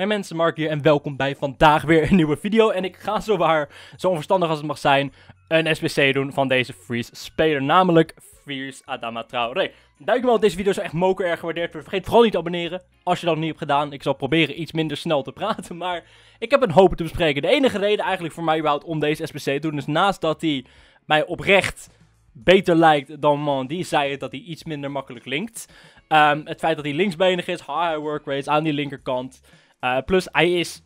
Hey mensen, Mark hier en welkom bij vandaag weer een nieuwe video. En ik ga zowaar, zo onverstandig als het mag zijn, een SBC doen van deze Freeze speler. Namelijk Freeze Adama Traoré. wel dat deze video zo echt moker erg gewaardeerd wordt. Vergeet vooral niet te abonneren als je dat nog niet hebt gedaan. Ik zal proberen iets minder snel te praten, maar ik heb een hoop te bespreken. De enige reden eigenlijk voor mij überhaupt om deze SBC te doen is naast dat hij mij oprecht beter lijkt dan Man. Die zei het dat hij iets minder makkelijk linkt. Um, het feit dat hij linksbenig is, high work rates aan die linkerkant. Eh, plus, hij is,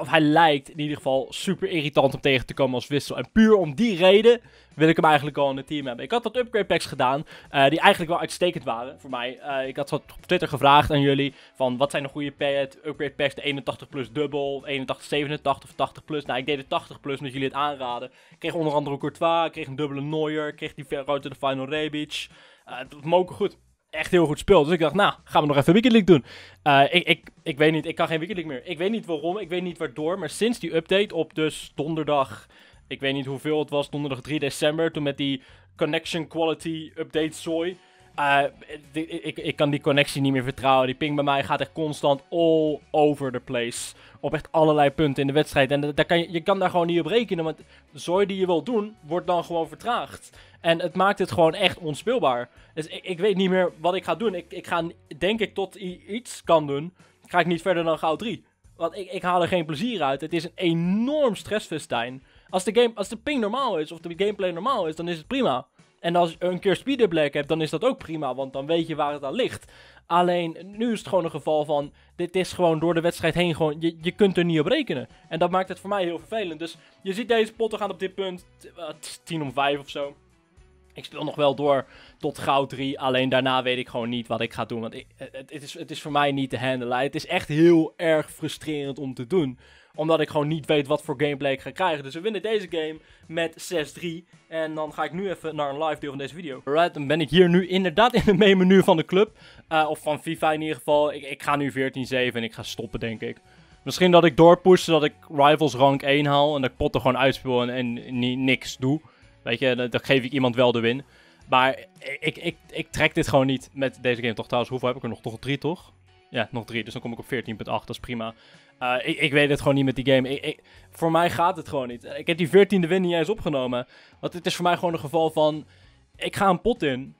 of hij lijkt in ieder geval super irritant om tegen te komen als wissel. En puur om die reden wil ik hem eigenlijk al in het team hebben. Ik had wat upgrade packs gedaan, eh, die eigenlijk wel uitstekend waren voor mij. Eh, ik had wat op Twitter gevraagd aan jullie, van wat zijn de goede pad, upgrade packs, de 81 plus dubbel, 81, 87 of 80 plus. Nou, ik deed de 80 plus, omdat jullie het aanraden. Ik kreeg onder andere Courtois, ik kreeg een dubbele Neuer, kreeg die route de Final Rebic. Dat was ook goed echt heel goed speelt. Dus ik dacht, nou, gaan we nog even Weekend League doen. Eh, ik, ik, ik weet niet, ik kan geen Weekend League meer. Ik weet niet waarom, ik weet niet waardoor. Maar sinds die update op dus donderdag, ik weet niet hoeveel het was, donderdag 3 december. Toen met die connection quality update zooi. Eh, ik, ik kan die connectie niet meer vertrouwen. Die ping bij mij gaat echt constant all over the place. Op echt allerlei punten in de wedstrijd. En kan je, kan daar gewoon niet op rekenen. Want de zooi die je wil doen, wordt dan gewoon vertraagd. En het maakt het gewoon echt onspeelbaar. Dus ik, ik weet niet meer wat ik ga doen. Ik, ik ga, denk ik, tot iets kan doen. Ga ik niet verder dan Goud 3. Want ik, ik haal er geen plezier uit. Het is een enorm stressfestijn. Als de, game, als de ping normaal is, of de gameplay normaal is, dan is het prima. En als je een keer speeder black hebt, dan is dat ook prima, want dan weet je waar het aan ligt. Alleen nu is het gewoon een geval van, dit is gewoon door de wedstrijd heen gewoon, je, je kunt er niet op rekenen. En dat maakt het voor mij heel vervelend. Dus je ziet deze potten gaan op dit punt, 10 eh, om 5 of zo. Ik speel nog wel door tot goud 3. Alleen daarna weet ik gewoon niet wat ik ga doen. Want het, het, is, het is voor mij niet te handelen. Het is echt heel erg frustrerend om te doen omdat ik gewoon niet weet wat voor gameplay ik ga krijgen. Dus we winnen deze game met 6-3. En dan ga ik nu even naar een live deel van deze video. Alright, dan ben ik hier nu inderdaad in het menu van de club. Eh, of van FIFA in ieder geval. Ik, ik ga nu 14-7 en ik ga stoppen, denk ik. Misschien dat ik doorpush zodat ik Rivals rank 1 haal. En dat ik potten gewoon uitspeel en, en niks doe. Weet je, dan, dan geef ik iemand wel de win. Maar ik, ik, ik trek dit gewoon niet met deze game toch trouwens. Hoeveel heb ik er nog? Toch drie toch? Ja, nog drie. Dus dan kom ik op 14,8. Dat is prima. Eh, ik, ik, weet het gewoon niet met die game. Ik, voor mij gaat het gewoon niet. Ik heb die 14e win niet eens opgenomen. Want het is voor mij gewoon een geval van... Ik ga een pot in.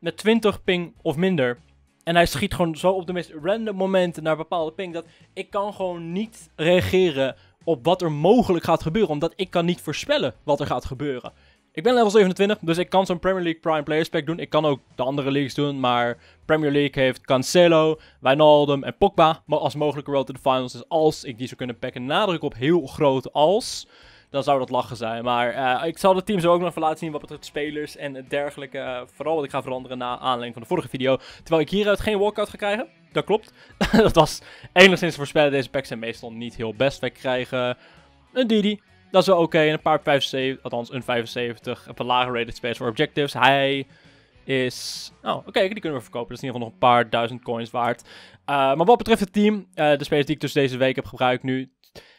Met 20 ping of minder. En hij schiet gewoon zo op de meest random momenten naar bepaalde ping. Dat ik kan gewoon niet reageren op wat er mogelijk gaat gebeuren. Omdat ik kan niet voorspellen wat er gaat gebeuren. Ik ben level 27, dus ik kan zo'n Premier League Prime Players Pack doen. Ik kan ook de andere leagues doen, maar Premier League heeft Cancelo, Wijnaldum en Pogba. Maar als mogelijke road to the finals is dus als ik die zou kunnen packen. Nadruk op heel groot als dan zou dat lachen zijn. Maar eh, ik zal het team zo ook nog even laten zien wat betreft spelers en dergelijke. Eh, vooral wat ik ga veranderen na aanleiding van de vorige video. Terwijl ik hieruit geen walkout ga krijgen. Dat klopt. dat was enigszins voorspellen. Deze packs zijn meestal niet heel best. Wij krijgen een Didi, dat is wel oké. een paar 75, althans een 75, een paar lager rated space voor objectives. Hij is... Oh, oké, die kunnen we verkopen. Dat is in ieder geval nog een paar duizend coins waard. Eh, maar wat betreft het team, eh, de spelers die ik dus deze week heb gebruikt nu.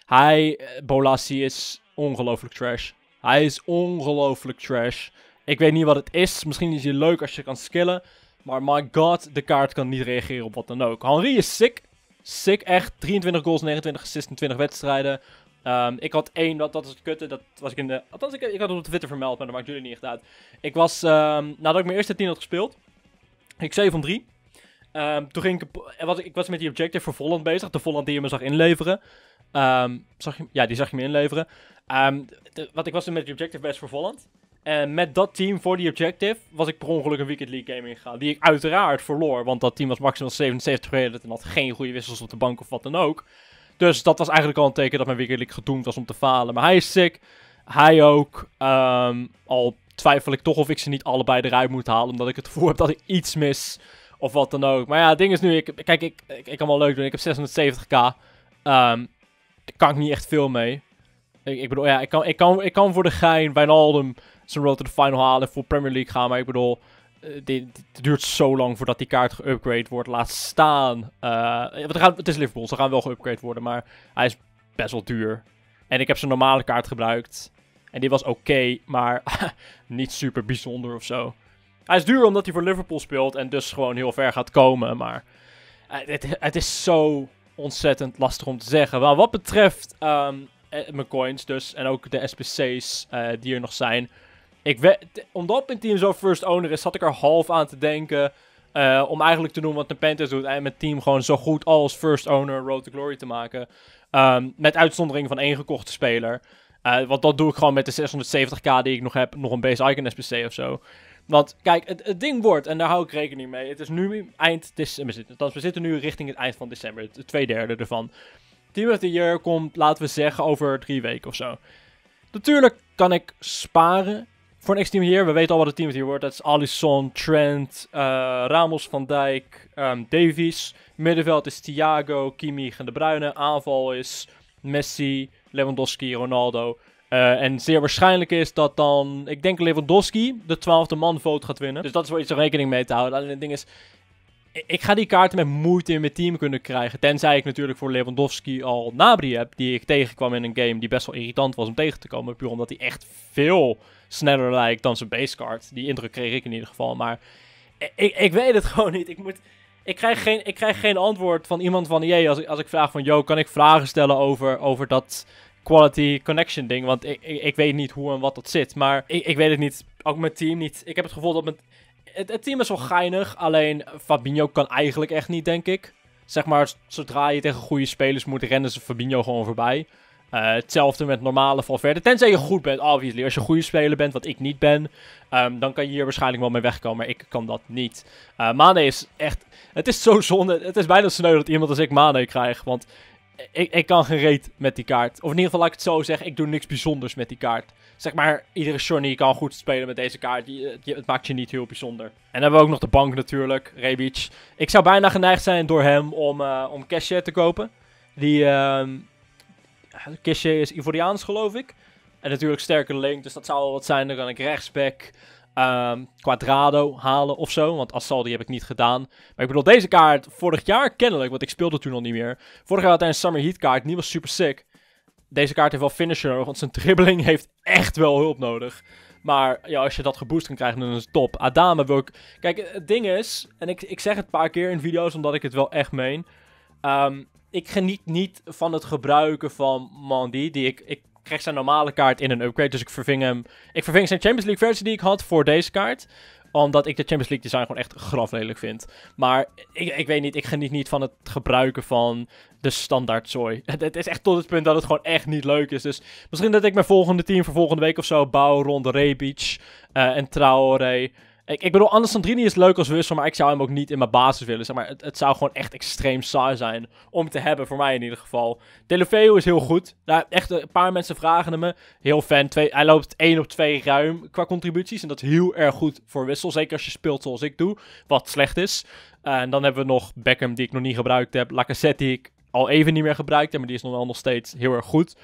Hij, eh, Bolassi, is ongelooflijk trash. Hij is ongelooflijk trash. Ik weet niet wat het is. Misschien is hij leuk als je kan skillen. Maar my god, de kaart kan niet reageren op wat dan ook. Henri is sick. Sick echt. 23 goals, 29 assists in 20 wedstrijden. Ehm, ik had één, dat, dat is het kutte, dat was ik in de... Althans, ik, ik had het op Twitter vermeld, maar dat maakt jullie niet echt uit. Ik was, ehm, nadat ik mijn eerste team had gespeeld, ik 7 van 3. Ehm, toen ging ik, was, ik was met die objective voor Volland bezig, de Volland die je me zag inleveren. zag je, ja, die zag je me inleveren. De, wat ik was met die objective best voor Volland. En met dat team voor die objective was ik per ongeluk een Weekend League game ingegaan. Die ik uiteraard verloor, want dat team was maximaal 77 reden en had geen goede wissels op de bank of wat dan ook. Dus dat was eigenlijk al een teken dat mijn Wikileaks gedoemd was om te falen. Maar hij is sick. Hij ook. Ehm, al twijfel ik toch of ik ze niet allebei eruit moet halen. Omdat ik het gevoel heb dat ik iets mis. Of wat dan ook. Maar ja, het ding is nu. Ik, kijk, ik, ik, kan wel leuk doen. Ik heb 670k. Um, ehm, daar kan ik niet echt veel mee. Ik, ik bedoel, ja, ik kan, ik, kan, ik kan voor de gein Wijnaldum zijn road to the final halen. En voor Premier League gaan. Maar ik bedoel, eh, het duurt zo lang voordat die kaart geupgrade wordt. Laat staan. Eh, want gaan, het is Liverpool, ze gaan wel geupgrade worden. Maar hij is best wel duur. En ik heb zijn normale kaart gebruikt. En die was oké, maar niet super bijzonder of zo. Hij is duur omdat hij voor Liverpool speelt en dus gewoon heel ver gaat komen. Maar eh, het, het is zo ontzettend lastig om te zeggen. Wel, wat betreft ehm, mijn coins dus en ook de SPC's die er nog zijn. Ik omdat mijn team zo first owner is, zat ik er half aan te denken. Eh, om eigenlijk te doen wat de Panthers doet. En met team gewoon zo goed als first owner Road to Glory te maken. Ehm, met uitzondering van één gekochte speler. Uh, want dat doe ik gewoon met de 670k die ik nog heb. Nog een base icon SPC of zo. Want kijk, het, ding wordt, en daar hou ik rekening mee. Het is nu eind december. we zitten nu richting het eind van december. Het, tweede derde ervan. Team of the Year komt, laten we zeggen, over drie weken of zo. Natuurlijk kan ik sparen voor next team hier, we weten al wat het team hier wordt. Dat is Alisson, Trent, eh, Ramos, Van Dijk, ehm, Davies. Middenveld is Thiago, Kimi en De Bruyne. Aanval is Messi, Lewandowski, Ronaldo. Eh, en zeer waarschijnlijk is dat dan, ik denk Lewandowski, de twaalfde man vote gaat winnen. Dus dat is wel iets om rekening mee te houden. Alleen het ding is, ik ga die kaarten met moeite in mijn team kunnen krijgen. Tenzij ik natuurlijk voor Lewandowski al Nabri heb, die ik tegenkwam in een game die best wel irritant was om tegen te komen. Puur omdat hij echt veel sneller lijkt dan zijn basecard. Die indruk kreeg ik in ieder geval. Maar ik, ik weet het gewoon niet. Ik, moet, ik, krijg geen, ik krijg geen antwoord van iemand van EA als ik, als ik vraag van... Yo, kan ik vragen stellen over, over dat quality connection ding? Want ik, ik, weet niet hoe en wat dat zit. Maar ik, ik weet het niet. Ook mijn team niet. Ik heb het gevoel dat mijn... Het, team is wel geinig, alleen Fabinho kan eigenlijk echt niet, denk ik. Zeg maar, zodra je tegen goede spelers moet, rennen ze Fabinho gewoon voorbij. Uh, hetzelfde met normale Valverde. Tenzij je goed bent, obviously. Als je een goede speler bent, wat ik niet ben, ehm, dan kan je hier waarschijnlijk wel mee wegkomen. Maar ik kan dat niet. Uh, Mane is echt... Het is zo zonde. Het is bijna sneu dat iemand als ik Mane krijg. Want ik, ik kan geen reet met die kaart. Of in ieder geval, laat ik het zo zeggen. Ik doe niks bijzonders met die kaart. Zeg maar, iedere Johnny kan goed spelen met deze kaart. Je, het, maakt je niet heel bijzonder. En dan hebben we ook nog de bank natuurlijk. Rebic. Ik zou bijna geneigd zijn door hem om, uh, om cashier te kopen. Die... Ehm, Kisje is Ivoriaans, geloof ik. En natuurlijk sterke link, dus dat zou wel wat zijn. Dan kan ik rechtsback, Quadrado ehm, halen of zo. Want Assaldi heb ik niet gedaan. Maar ik bedoel, deze kaart vorig jaar kennelijk, want ik speelde toen al niet meer. Vorig jaar had hij een Summer Heat kaart, die was super sick. Deze kaart heeft wel finisher nodig, want zijn dribbling heeft echt wel hulp nodig. Maar ja, als je dat geboost kan krijgen, dan is het top. Adame wil ik... Kijk, het ding is, en ik, ik zeg het een paar keer in video's, omdat ik het wel echt meen. Ehm, ik geniet niet van het gebruiken van Mandy. Die ik, ik kreeg zijn normale kaart in een upgrade. Dus ik verving hem. Ik verving zijn Champions League versie die ik had voor deze kaart omdat ik de Champions League design gewoon echt graf lelijk vind. Maar ik, ik weet niet, ik geniet niet van het gebruiken van de standaard zooi. Het, is echt tot het punt dat het gewoon echt niet leuk is. Dus misschien dat ik mijn volgende team voor volgende week of zo bouw rond Rebic uh, en Traoré. Ik, ik bedoel, Anders Sandrini is leuk als wissel, maar ik zou hem ook niet in mijn basis willen. Zeg maar, het, het zou gewoon echt extreem saai zijn om te hebben, voor mij in ieder geval. Delofeo is heel goed. Nou, echt een paar mensen vragen me. Heel fan. Twee, hij loopt 1 op 2 ruim qua contributies. En dat is heel erg goed voor wissel. Zeker als je speelt zoals ik doe, wat slecht is. en dan hebben we nog Beckham, die ik nog niet gebruikt heb. Lacazette, die ik al even niet meer gebruikt heb, maar die is nog, nog steeds heel erg goed.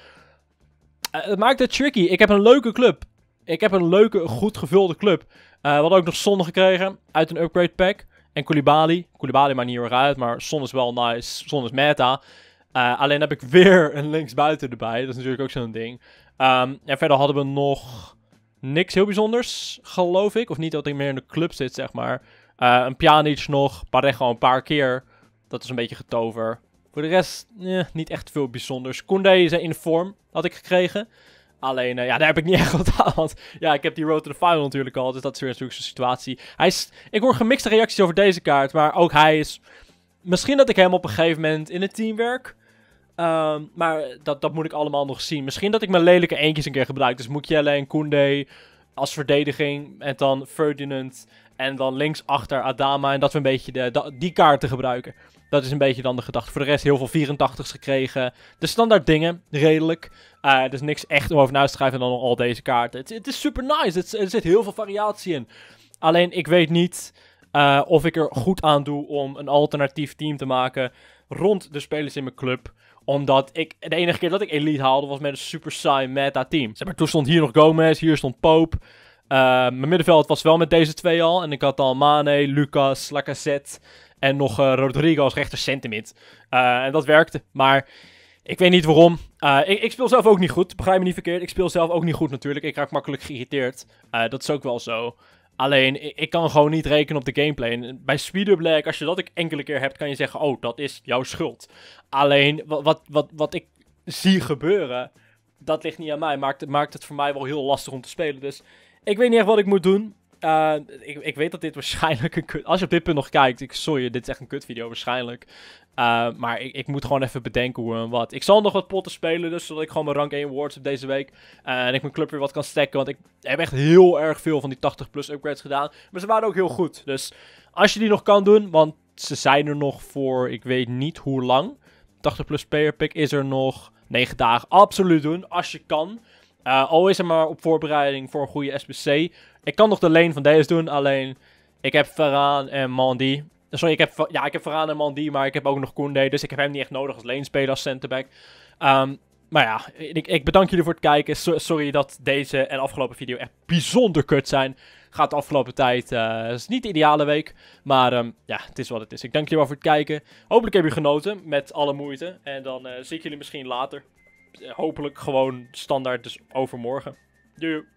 Eh, het maakt het tricky. Ik heb een leuke club ik heb een leuke, goed gevulde club. Uh, we hadden ook nog Son gekregen uit een upgrade pack. En Koulibaly. Koulibaly maakt niet heel uit, maar zon is wel nice. zon is meta. Eh, alleen heb ik weer een linksbuiten erbij. Dat is natuurlijk ook zo'n ding. Ehm, en verder hadden we nog niks heel bijzonders, geloof ik. Of niet dat ik meer in de club zit, zeg maar. Uh, een Pjanic nog, Parejo een paar keer. Dat is een beetje getover. Voor de rest, niet echt veel bijzonders. Koundé is in vorm, had ik gekregen. Alleen, eh, ja, daar heb ik niet echt wat aan. Want ja, ik heb die Road to the Final natuurlijk al. Dus dat is weer natuurlijk zo'n situatie. Hij is, ik hoor gemixte reacties over deze kaart. Maar ook hij is... Misschien dat ik hem op een gegeven moment in het team werk. Ehm, maar dat, dat moet ik allemaal nog zien. Misschien dat ik mijn lelijke eentjes een keer gebruik. Dus je en Koende, als verdediging. En dan Ferdinand en dan linksachter Adama. En dat we een beetje de, die kaarten gebruiken. Dat is een beetje dan de gedachte. Voor de rest heel veel 84's gekregen. De standaard dingen, redelijk. Uh, dus niks echt om over na te schrijven dan nog al deze kaarten. Het, is super nice. er zit heel veel variatie in. Alleen ik weet niet eh, of ik er goed aan doe om een alternatief team te maken rond de spelers in mijn club omdat ik, de enige keer dat ik Elite haalde was met een super saai meta team. Zeg maar, toen stond hier nog Gomez, hier stond Pope. Eh, mijn middenveld was wel met deze twee al. En ik had al Mane, Lucas, Lacazette en nog uh, Rodrigo als rechter centimid. Eh, en dat werkte, maar ik weet niet waarom. Ik, ik, speel zelf ook niet goed, begrijp me niet verkeerd. Ik speel zelf ook niet goed natuurlijk. Ik raak makkelijk geïrriteerd. dat is ook wel zo. Alleen, ik kan gewoon niet rekenen op de gameplay. bij Speeder Black, als je dat enkele keer hebt, kan je zeggen, oh, dat is jouw schuld. Alleen, wat, wat, wat, wat ik zie gebeuren, dat ligt niet aan mij. Maakt, maakt het voor mij wel heel lastig om te spelen. Dus ik weet niet echt wat ik moet doen. Eh, ik, ik, weet dat dit waarschijnlijk een kut... Als je op dit punt nog kijkt, ik, sorry, dit is echt een kut video waarschijnlijk. Eh, maar ik, ik, moet gewoon even bedenken hoe en wat. Ik zal nog wat potten spelen, dus zodat ik gewoon mijn rank 1 awards heb deze week. Eh, en ik mijn club weer wat kan stacken, want ik heb echt heel erg veel van die 80 plus upgrades gedaan. Maar ze waren ook heel goed, dus als je die nog kan doen, want ze zijn er nog voor ik weet niet hoe lang. 80 plus player pick is er nog 9 dagen. Absoluut doen, als je kan. Uh, is maar op voorbereiding voor een goede SBC. Ik kan nog de lane van deze doen, alleen ik heb Varaan en Mandy. Sorry, ik heb, ja, ik heb Varaan en Mandy, maar ik heb ook nog Koende. Dus ik heb hem niet echt nodig als lane-speler, als centerback. Ehm, maar ja, ik, ik, bedank jullie voor het kijken. sorry dat deze en afgelopen video echt bijzonder kut zijn. Gaat de afgelopen tijd. Uh, is niet de ideale week. Maar ehm, ja, het is wat het is. Ik dank jullie wel voor het kijken. Hopelijk hebben jullie genoten met alle moeite. En dan eh, zie ik jullie misschien later hopelijk gewoon standaard dus overmorgen. Doei.